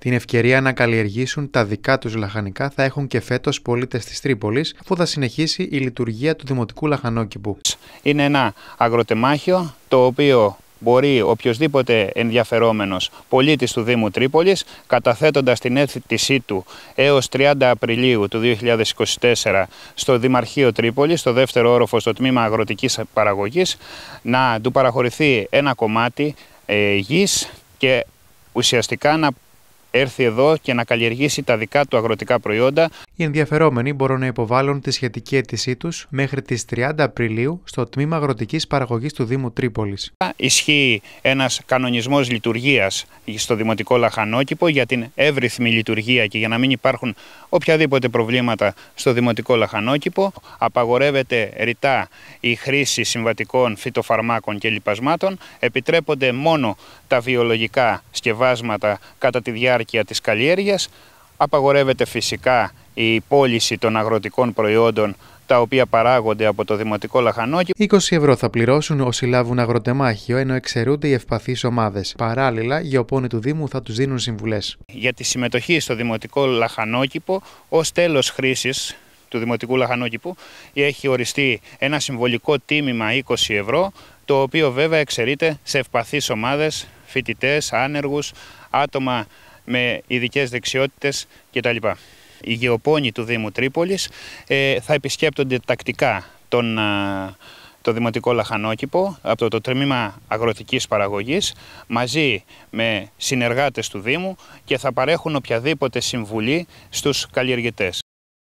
Την ευκαιρία να καλλιεργήσουν τα δικά τους λαχανικά θα έχουν και φέτος πολίτες της Τρίπολης, αφού θα συνεχίσει η λειτουργία του Δημοτικού Λαχανόκηπου. Είναι ένα αγροτεμάχιο το οποίο μπορεί οποιοδήποτε ενδιαφέρομενο πολίτης του Δήμου Τρίπολης καταθέτοντας την αίτησή του έως 30 Απριλίου του 2024 στο Δημαρχείο Τρίπολης, στο δεύτερο όροφο στο τμήμα αγροτικής παραγωγής, να του παραχωρηθεί ένα κομμάτι ε, γης και ουσιαστικά να έρθει εδώ και να καλλιεργήσει τα δικά του αγροτικά προϊόντα. Οι ενδιαφερόμενοι μπορούν να υποβάλουν τη σχετική αίτησή τους μέχρι τις 30 Απριλίου στο Τμήμα αγροτικής παραγωγής του Δήμου Τρίπολης. Ισχύει ένας κανονισμός λειτουργίας στο Δημοτικό Λαχανόκηπο για την εύρυθμη λειτουργία και για να μην υπάρχουν οποιαδήποτε προβλήματα στο Δημοτικό Λαχανόκηπο. Απαγορεύεται ρητά η χρήση συμβατικών φυτοφαρμάκων και λοιπασμάτων. Επιτρέπονται μόνο τα βιολογικά σκευάσματα κατά τη διάρκεια διάρκεια της καλλιέργειας. Απαγορεύεται φυσικά η πώληση των αγροτικών προϊόντων τα οποία παράγονται από το Δημοτικό Λαχανόκι. 20 ευρώ θα πληρώσουν όσοι λάβουν αγροτεμάχιο, ενώ εξαιρούνται οι ευπαθείς ομάδες. Παράλληλα, οι οπόνοι του Δήμου θα τους δίνουν συμβουλές. Για τη συμμετοχή στο Δημοτικό Λαχανόκηπο, ως τέλος χρήσης του Δημοτικού Λαχανόκηπου, έχει οριστεί ένα συμβολικό τίμημα 20 ευρώ, το οποίο βέβαια εξαιρείται σε ευπαθείς ομάδες, φοιτητές, άνεργους, άτομα με ειδικές δεξιότητες κτλ. Οι γεωπόνοι του Δήμου Τρίπολης ε, θα επισκέπτονται τακτικά τον, το Δημοτικό Λαχανόκηπο από το, το Τμήμα Αγροτικής Παραγωγής μαζί με συνεργάτες του Δήμου και θα παρέχουν οποιαδήποτε συμβουλή στους καλλιεργητές.